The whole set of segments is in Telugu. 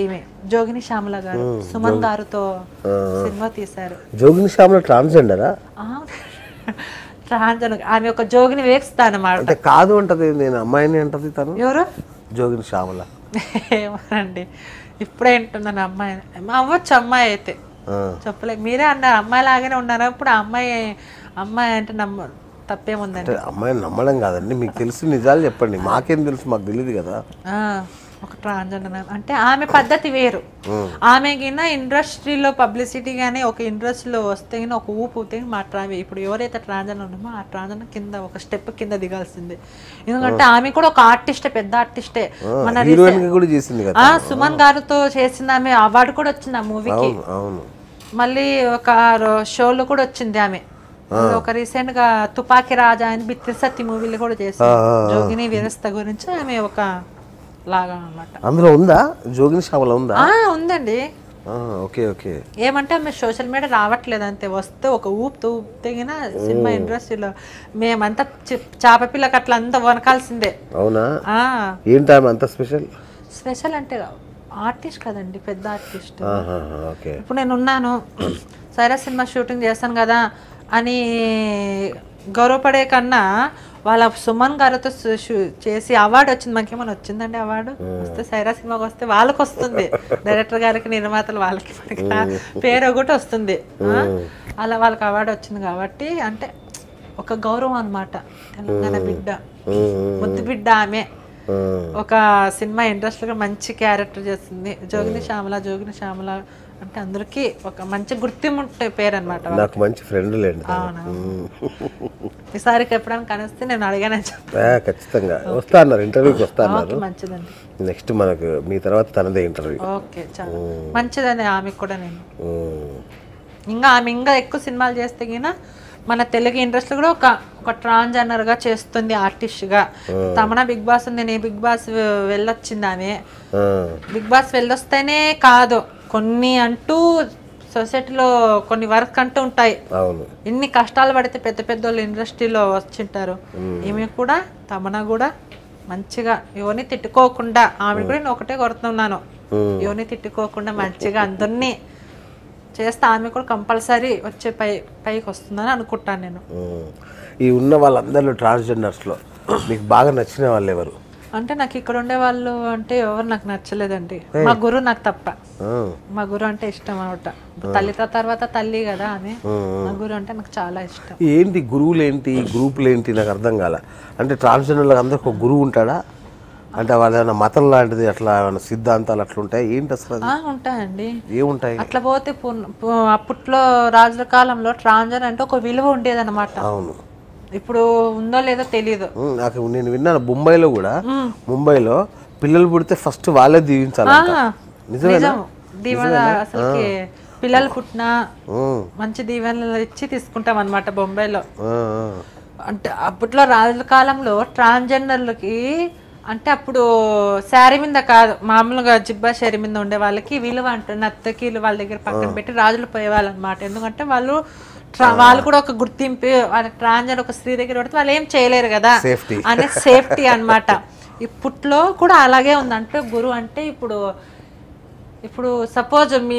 ఇందాక ఈమె జోగిని శ్యామల గారు సుమన్ గారుతో సినిమా తీశారు జోగిని శ్యామల ట్రాన్స్జెండరా ట్రాన్స్జెండర్ ఆమె ఒక జోగిని వేస్తాను అంటే కాదు అంటది నేను అమ్మాయిని అంటది తను ఎవరు జోగిని శ్యామల ఏమోనండి ఇప్పుడే వింటున్నాను అమ్మాయి అవ్వచ్చు అమ్మాయి అయితే చెప్పలేదు మీరే అన్నారు అమ్మాయి లాగానే ఉన్నారు ఇప్పుడు అమ్మాయి అమ్మాయి అంటే నమ్మ తప్పేముందండి అమ్మాయిని నమ్మడం కాదండి మీకు తెలుసు నిజాలు చెప్పండి మాకేం తెలుసు మాకు తెలియదు కదా ఒక ట్రాన్స్జెండర్ అంటే ఆమె పద్ధతి వేరు ఆమె ఆమెకినా ఇండస్ట్రీలో పబ్లిసిటీ కానీ ఒక ఇండస్ట్రీలో వస్తే కానీ ఒక ఊపు మా ట్రా ఇప్పుడు ఎవరైతే ట్రాన్స్జెండర్ ఉన్నామో ఆ ట్రాన్స్జెండర్ కింద ఒక స్టెప్ కింద దిగాల్సిందే ఎందుకంటే ఆమె కూడా ఒక ఆర్టిస్ట్ పెద్ద ఆర్టిస్టే మన సుమన్ గారితో చేసిన ఆమె అవార్డు కూడా వచ్చింది ఆ మూవీకి మళ్ళీ ఒక షోలో కూడా వచ్చింది ఆమె ఒక రీసెంట్ గా తుపాకి రాజా అని బిత్తిసత్తి మూవీలు కూడా చేసింది జోగిని వ్యవస్థ గురించి ఆమె ఒక లాగా అనమాట అందులో ఉందా జోగిని షామలో ఉందా ఉందండి ఓకే ఓకే ఏమంటే ఆమె సోషల్ మీడియా రావట్లేదు అంతే వస్తే ఒక ఊపు ఊపితేనా సినిమా ఇండస్ట్రీలో మేమంతా చేప పిల్లకి అట్లా అంతా వనకాల్సిందే అవునా ఏంటి ఆమె అంత స్పెషల్ స్పెషల్ అంటే ఆర్టిస్ట్ కదండి పెద్ద ఆర్టిస్ట్ ఇప్పుడు నేను ఉన్నాను సైరా సినిమా షూటింగ్ చేస్తాను కదా అని గౌరవపడే కన్నా వాళ్ళ సుమన్ గారితో చేసి అవార్డు వచ్చింది ఏమైనా వచ్చిందండి అవార్డు వస్తే సైరా సినిమాకి వస్తే వాళ్ళకి వస్తుంది డైరెక్టర్ గారికి నిర్మాతలు వాళ్ళకి పేరు ఒకటి వస్తుంది అలా వాళ్ళకి అవార్డు వచ్చింది కాబట్టి అంటే ఒక గౌరవం అనమాట తెలంగాణ బిడ్డ ముద్దు బిడ్డ ఆమె ఒక సినిమా ఇంట్రెస్ట్గా మంచి క్యారెక్టర్ చేస్తుంది జోగిని శ్యామల జోగిని శ్యామల అంటే అందరికీ ఒక మంచి గుర్తింపు పేరు అనమాట నాకు మంచి ఫ్రెండ్ లేండి ఈసారి ఎప్పుడైనా కనిస్తే నేను అడిగానే చెప్పాను ఖచ్చితంగా వస్తా అన్నారు ఇంటర్వ్యూకి వస్తా అన్నారు మంచిదండి నెక్స్ట్ మనకు మీ తర్వాత తనదే ఇంటర్వ్యూ ఓకే చాలా మంచిదండి ఆమె కూడా నేను ఇంకా ఆమె ఇంకా ఎక్కువ సినిమాలు చేస్తే గినా మన తెలుగు ఇండస్ట్రీ కూడా ఒక ఒక గా చేస్తుంది ఆర్టిస్ట్గా తమన బిగ్ బాస్ ఉంది నేను బిగ్ బాస్ వెళ్ళొచ్చింది ఆమె బిగ్ బాస్ వెళ్ళొస్తేనే కాదు కొన్ని అంటూ సొసైటీలో కొన్ని వర్క్ అంటూ ఉంటాయి ఇన్ని కష్టాలు పడితే పెద్ద పెద్ద వాళ్ళు ఇండస్ట్రీలో వచ్చింటారు ఈమె కూడా తమన కూడా మంచిగా ఇవన్నీ తిట్టుకోకుండా ఆమె కూడా నేను ఒకటే కొడుతున్నాను ఇవన్నీ తిట్టుకోకుండా మంచిగా అందరినీ చేస్తే ఆమె కూడా కంపల్సరీ వచ్చే పై పైకి వస్తుందని అనుకుంటాను నేను ఈ ఉన్న వాళ్ళందరిలో ట్రాన్స్జెండర్స్లో మీకు బాగా నచ్చిన వాళ్ళు ఎవరు అంటే నాకు ఇక్కడ ఉండే వాళ్ళు అంటే ఎవరు నాకు నచ్చలేదండి మా గురు నాకు తప్ప మా గురు అంటే ఇష్టం అనమాట తల్లి తర్వాత తల్లి కదా అని మా గురు అంటే నాకు చాలా ఇష్టం ఏంటి గురువులు ఏంటి గ్రూపులు ఏంటి నాకు అర్థం కాల అంటే ట్రాన్స్జెండర్లకు అందరికి ఒక గురువు ఉంటాడా అంటే వాళ్ళ ఏమైనా మతం లాంటిది అట్లా ఏమైనా సిద్ధాంతాలు అట్లా ఉంటాయి ఏంటి అసలు ఉంటాయండి ఏముంటాయి అట్లా పోతే అప్పట్లో రాజుల కాలంలో ట్రాన్జర్ అంటే ఒక విలువ ఉండేదన్నమాట అవును ఇప్పుడు ఉందో లేదో తెలియదు నాకు నేను విన్నాను ముంబైలో కూడా ముంబైలో పిల్లలు పుడితే ఫస్ట్ వాళ్ళే దీవించాలి నిజమేనా పిల్లలు పుట్టినా మంచి దీవెనలు ఇచ్చి తీసుకుంటాం అనమాట బొంబాయిలో అంటే అప్పట్లో రాజుల కాలంలో ట్రాన్స్జెండర్లకి అంటే అప్పుడు శారీ మీద కాదు మామూలుగా జిబ్బా శారీ మీద ఉండే వాళ్ళకి విలువ అంటే నత్తకీలు వాళ్ళ దగ్గర పక్కన పెట్టి రాజులు పోయేవాళ్ళు అనమాట ఎందుకంటే వాళ్ళు వాళ్ళు కూడా ఒక గుర్తింపు ట్రాన్జర్ ఒక స్త్రీ దగ్గర పడితే వాళ్ళు ఏం చేయలేరు కదా అనే సేఫ్టీ అనమాట ఇప్పట్లో కూడా అలాగే ఉందంటే గురు అంటే ఇప్పుడు ఇప్పుడు సపోజ్ మీ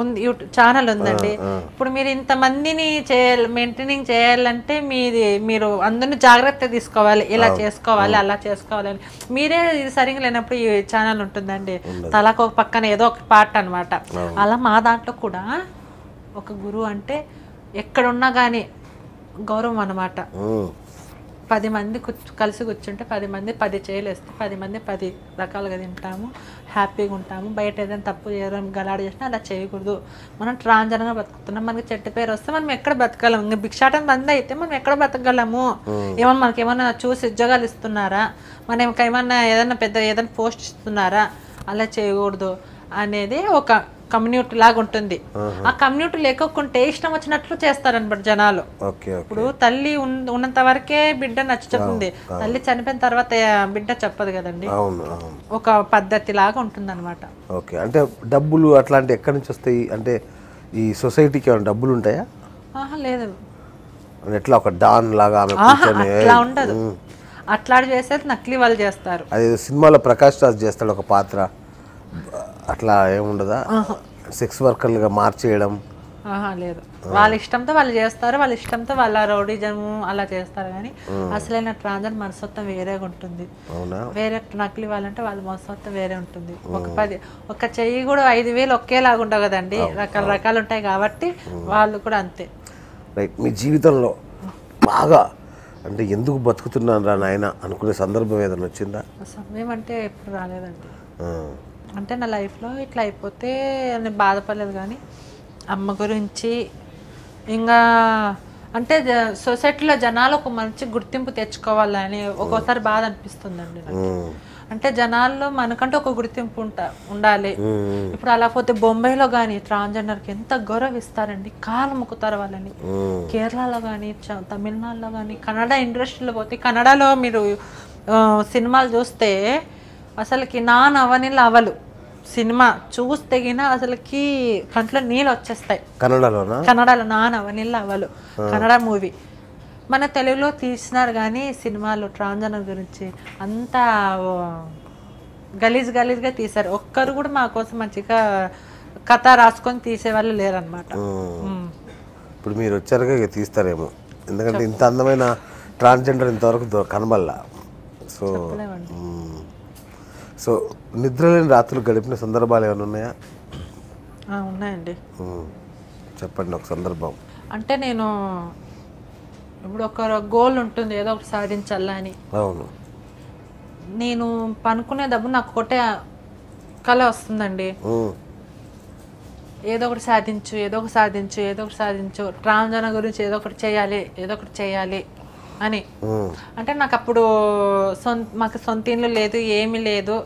ఉంది ఛానల్ ఉందండి ఇప్పుడు మీరు ఇంతమందిని చేయాలి మెయింటైనింగ్ చేయాలంటే మీది మీరు అందరిని జాగ్రత్త తీసుకోవాలి ఇలా చేసుకోవాలి అలా చేసుకోవాలని మీరే ఇది సరిగ్గా లేనప్పుడు ఈ ఛానల్ ఉంటుందండి తలకు ఒక పక్కన ఏదో ఒక పార్ట్ అనమాట అలా మా దాంట్లో కూడా ఒక గురువు అంటే ఎక్కడున్నా కానీ గౌరవం అన్నమాట పది మంది కలిసి కూర్చుంటే పది మంది పది చేయలేస్తే పది మంది పది రకాలుగా తింటాము హ్యాపీగా ఉంటాము బయట ఏదైనా తప్పు చేయడం గలాడ చేసినా అలా చేయకూడదు మనం ట్రాన్జరంగా బతుకుతున్నాం మనకి చెట్టు పేరు వస్తే మనం ఎక్కడ బతకగలం ఇంకా భిక్షాటం బంద్ అయితే మనం ఎక్కడ బతకగలము ఏమన్నా మనకి ఏమన్నా చూసి ఉద్యోగాలు ఇస్తున్నారా మనం ఏమన్నా ఏదైనా పెద్ద ఏదైనా పోస్ట్ ఇస్తున్నారా అలా చేయకూడదు అనేది ఒక కమ్యూనిటీ లాగా ఉంటుంది ఆ కమ్యూనిటీ లేకుంటే ఇష్టం వచ్చినట్లు చేస్తారనమాట జనాలు ఇప్పుడు తల్లి ఉన్నంత వరకే బిడ్డ నచ్చి తల్లి చనిపోయిన తర్వాత బిడ్డ చెప్పదు కదండి ఒక పద్ధతి లాగా ఉంటుంది అనమాట ఓకే అంటే డబ్బులు అట్లాంటి ఎక్కడి నుంచి వస్తాయి అంటే ఈ సొసైటీకి ఏమైనా డబ్బులు ఉంటాయా లేదు ఎట్లా ఒక డాన్ లాగా అట్లా ఉండదు అట్లా చేసేది నకిలీ వాళ్ళు చేస్తారు అది సినిమాలో ప్రకాష్ రాజ్ చేస్తాడు ఒక పాత్ర అట్లా ఏముండదా సెక్స్ వర్కర్లుగా మార్చేయడం లేదు వాళ్ళ ఇష్టంతో వాళ్ళు చేస్తారు వాళ్ళ ఇష్టంతో వాళ్ళ రౌడీజము అలా చేస్తారు కానీ అసలైన ట్రాన్జర్ మనసత్వం వేరేగా ఉంటుంది వేరే నకిలీ వాళ్ళంటే వాళ్ళ మనసత్వం వేరే ఉంటుంది ఒక పది ఒక చెయ్యి కూడా ఐదు వేలు ఒకేలాగా ఉండవు కదండి రకరకాలు ఉంటాయి కాబట్టి వాళ్ళు కూడా అంతే రైట్ మీ జీవితంలో బాగా అంటే ఎందుకు బతుకుతున్నాను రా నాయన అనుకునే సందర్భం ఏదైనా వచ్చిందా సమయం అంటే ఎప్పుడు రాలేదండి అంటే నా లైఫ్లో ఇట్లా అయిపోతే నేను బాధపడలేదు కానీ అమ్మ గురించి ఇంకా అంటే సొసైటీలో జనాలు ఒక మంచి గుర్తింపు తెచ్చుకోవాలని ఒక్కోసారి బాధ అనిపిస్తుందండి నాకు అంటే జనాల్లో మనకంటే ఒక గుర్తింపు ఉంటా ఉండాలి ఇప్పుడు అలా పోతే బొంబాయిలో కానీ ట్రాన్స్జెండర్కి ఎంత ఇస్తారండి కాలు మొక్కుతారు వాళ్ళని కేరళలో కానీ తమిళనాడులో కానీ కన్నడ ఇండస్ట్రీలో పోతే కన్నడలో మీరు సినిమాలు చూస్తే అసలుకి నా నవని లవలు సినిమా చూస్తే అసలుకి కంట్లో నీళ్ళు వచ్చేస్తాయి కన్నడలో కన్నడలో నా నవని లవలు కన్నడ మూవీ మన తెలుగులో తీసినారు కానీ సినిమాలు ట్రాంజనర్ గురించి అంత గలీజ్ గలీజ్గా తీశారు ఒక్కరు కూడా మా కోసం మంచిగా కథ రాసుకొని తీసేవాళ్ళు లేరనమాట ఇప్పుడు మీరు వచ్చారు తీస్తారేమో ఎందుకంటే ఇంత అందమైన ట్రాన్స్జెండర్ ఇంతవరకు కనబల్లా సో సో నిద్రలేని రాత్రులు గడిపిన సందర్భాలు ఏమైనా ఉన్నాయా ఉన్నాయండి చెప్పండి ఒక సందర్భం అంటే నేను ఇప్పుడు ఒక గోల్ ఉంటుంది ఏదో ఒకటి సాధించాలా అని అవును నేను పనుకునే డబ్బు నాకు ఒకటే కళ వస్తుందండి ఏదో ఒకటి సాధించు ఏదో ఒకటి సాధించు ఏదో ఒకటి సాధించు రామజన గురించి ఏదో ఒకటి చేయాలి ఏదో ఒకటి చేయాలి అని అంటే నాకు అప్పుడు మాకు సొంత ఇల్లు లేదు ఏమి లేదు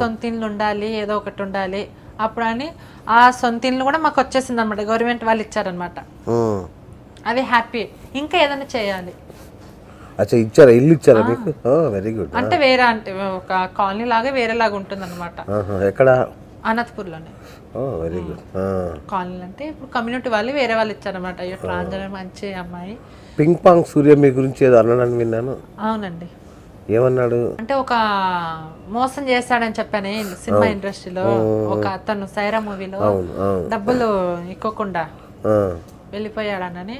సొంత ఇల్లు ఉండాలి ఏదో ఒకటి ఉండాలి అప్పుడు అని ఆ సొంత ఇల్లు కూడా మాకు వచ్చేసింది అనమాట గవర్నమెంట్ వాళ్ళు ఇచ్చారనమాట అది హ్యాపీ ఇంకా ఏదైనా చేయాలి అచ్చా ఇచ్చారా ఇల్లు ఇచ్చారా మీకు వెరీ గుడ్ అంటే వేరే అంటే ఒక కాలనీ లాగా వేరేలాగా ఉంటుంది అనమాట ఎక్కడ అనంతపూర్లోనే వెరీ గుడ్ కాలనీ అంటే ఇప్పుడు కమ్యూనిటీ వాళ్ళు వేరే వాళ్ళు ఇచ్చారనమాట అయ్యో ప్రాంజన మంచి అమ్మాయి పింగ్ పాంగ్ సూర్య మీ గురించి ఏదో అన్నాడని విన్నాను అవునండి ఏమన్నాడు అంటే ఒక మోసం చేశాడని చెప్పాను సినిమా ఇండస్ట్రీలో ఒక అతను సైరా మూవీలో డబ్బులు ఇక్కకుండా వెళ్ళిపోయాడనని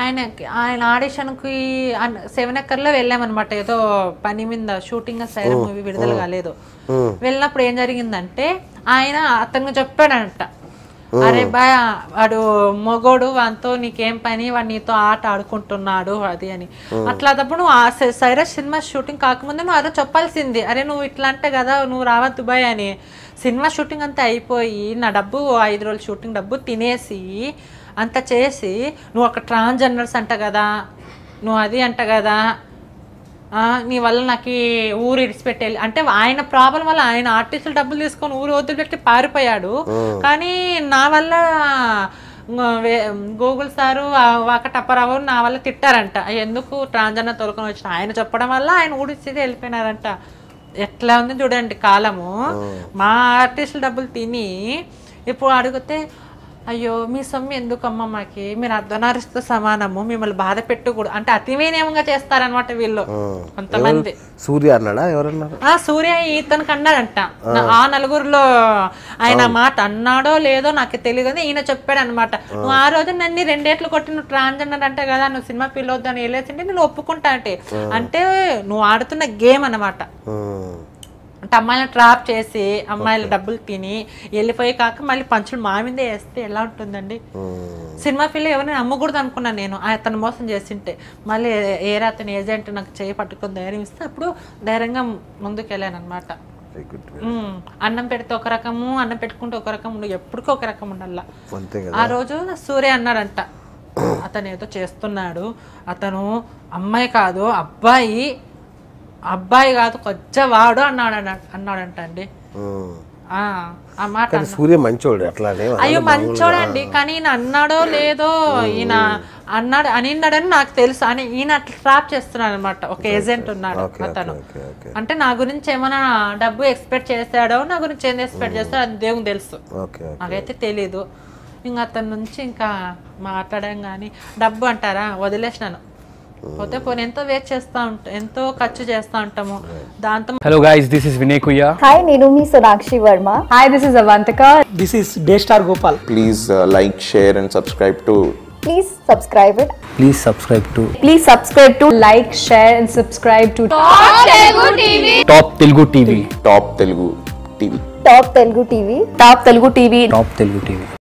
ఆయన ఆయన కి సెవెన్ ఎక్కర్లో వెళ్ళామన్నమాట ఏదో పని మీద షూటింగ్ సైడ్ మూవీ విడుదల కాలేదు వెళ్ళినప్పుడు ఏం జరిగిందంటే ఆయన అతను చెప్పాడంట అరే బాయ్ వాడు మొగోడు వానితో నీకేం పని వాడు నీతో ఆట ఆడుకుంటున్నాడు అది అని అట్లా అట్లాంటప్పుడు నువ్వు ఆ సైరస్ సినిమా షూటింగ్ కాకముందే నువ్వు అదే చెప్పాల్సింది అరే నువ్వు ఇట్లా అంటే కదా నువ్వు రావద్దు బాయ్ అని సినిమా షూటింగ్ అంతా అయిపోయి నా డబ్బు ఐదు రోజులు షూటింగ్ డబ్బు తినేసి అంత చేసి నువ్వు ఒక ట్రాన్స్జెండర్స్ అంట కదా నువ్వు అది అంట కదా నీ వల్ల నాకు ఊరు ఇడిచిపెట్టేయాలి అంటే ఆయన ప్రాబ్లం వల్ల ఆయన ఆర్టిస్టులు డబ్బులు తీసుకొని ఊరు వదిలిపెట్టి పారిపోయాడు కానీ నా వల్ల గూగుల్ సారు ఒక టప్పరావు నా వల్ల తిట్టారంట ఎందుకు ట్రాన్స్జెండర్ తొలకొని వచ్చిన ఆయన చెప్పడం వల్ల ఆయన ఊడిచ్చేది వెళ్ళిపోయినారంట ఎట్లా ఉంది చూడండి కాలము మా ఆర్టిస్టులు డబ్బులు తిని ఇప్పుడు అడిగితే అయ్యో మీ సొమ్ము ఎందుకమ్మ మాకి మీరు అర్ధనారిస్తూ సమానము మిమ్మల్ని బాధ పెట్టకూడదు అంటే అతివేనేమంగా చేస్తారనమాట వీళ్ళు కొంతమంది సూర్య అన్నాడా ఆ సూర్య ఇతనికి అన్నాడంట ఆ నలుగురిలో ఆయన మాట అన్నాడో లేదో నాకు తెలియదు ఈయన చెప్పాడు అనమాట నువ్వు ఆ రోజు నన్ను రెండేట్లు కొట్టి నువ్వు ట్రాన్స్జెండర్ అంటే కదా నువ్వు సినిమా అని వెళ్ళేసింటే నేను ఒప్పుకుంటా అంటే అంటే నువ్వు ఆడుతున్న గేమ్ అనమాట అమ్మాయిని ట్రాప్ చేసి అమ్మాయిల డబ్బులు తిని వెళ్ళిపోయి కాక మళ్ళీ పంచులు మామిందే వేస్తే ఎలా ఉంటుందండి సినిమా ఫీల్ ఎవరిని నమ్మకూడదు అనుకున్నాను నేను అతను మోసం చేసింటే మళ్ళీ ఏరా అతని ఏజెంట్ నాకు చేయి పట్టుకొని ధైర్యం ఇస్తే అప్పుడు ధైర్యంగా ముందుకు వెళ్ళాను అనమాట అన్నం పెడితే ఒక రకము అన్నం పెట్టుకుంటే ఒక రకం ఉండు ఎప్పటికీ ఒక రకం ఉండాల ఆ రోజు సూర్య అన్నాడంట అతను ఏదో చేస్తున్నాడు అతను అమ్మాయి కాదు అబ్బాయి అబ్బాయి కాదు కొచ్చవాడు అన్నాడు అన్నాడంట అండి ఆ మాట సూర్య మంచోడు అట్లానే అయ్యో అండి కానీ ఈయన అన్నాడో లేదో ఈయన అన్నాడు అని అన్నాడని నాకు తెలుసు అని ఈయన ట్రాప్ చేస్తున్నాడు అనమాట ఒక ఏజెంట్ ఉన్నాడు అతను అంటే నా గురించి ఏమైనా డబ్బు ఎక్స్పెక్ట్ చేశాడో నా గురించి ఏం ఎక్స్పెక్ట్ చేస్తాడో అది దేవుని తెలుసు నాకైతే తెలీదు ఇంకా అతని నుంచి ఇంకా మాట్లాడడం కానీ డబ్బు అంటారా వదిలేసినాను పోతే పోనీ ఎంతో వేస్ట్ చేస్తా ఉంటాం ఎంతో ఖర్చు చేస్తా ఉంటాము దాంతో hello guys this is Vinay కుయ్యా హాయ్ నేను మీ Sonakshi Varma hi this is this is day star Gopal please like share and subscribe to please subscribe it please subscribe to please subscribe to like share and subscribe to top Telugu TV top Telugu TV top Telugu TV top Telugu TV top Telugu TV top Telugu TV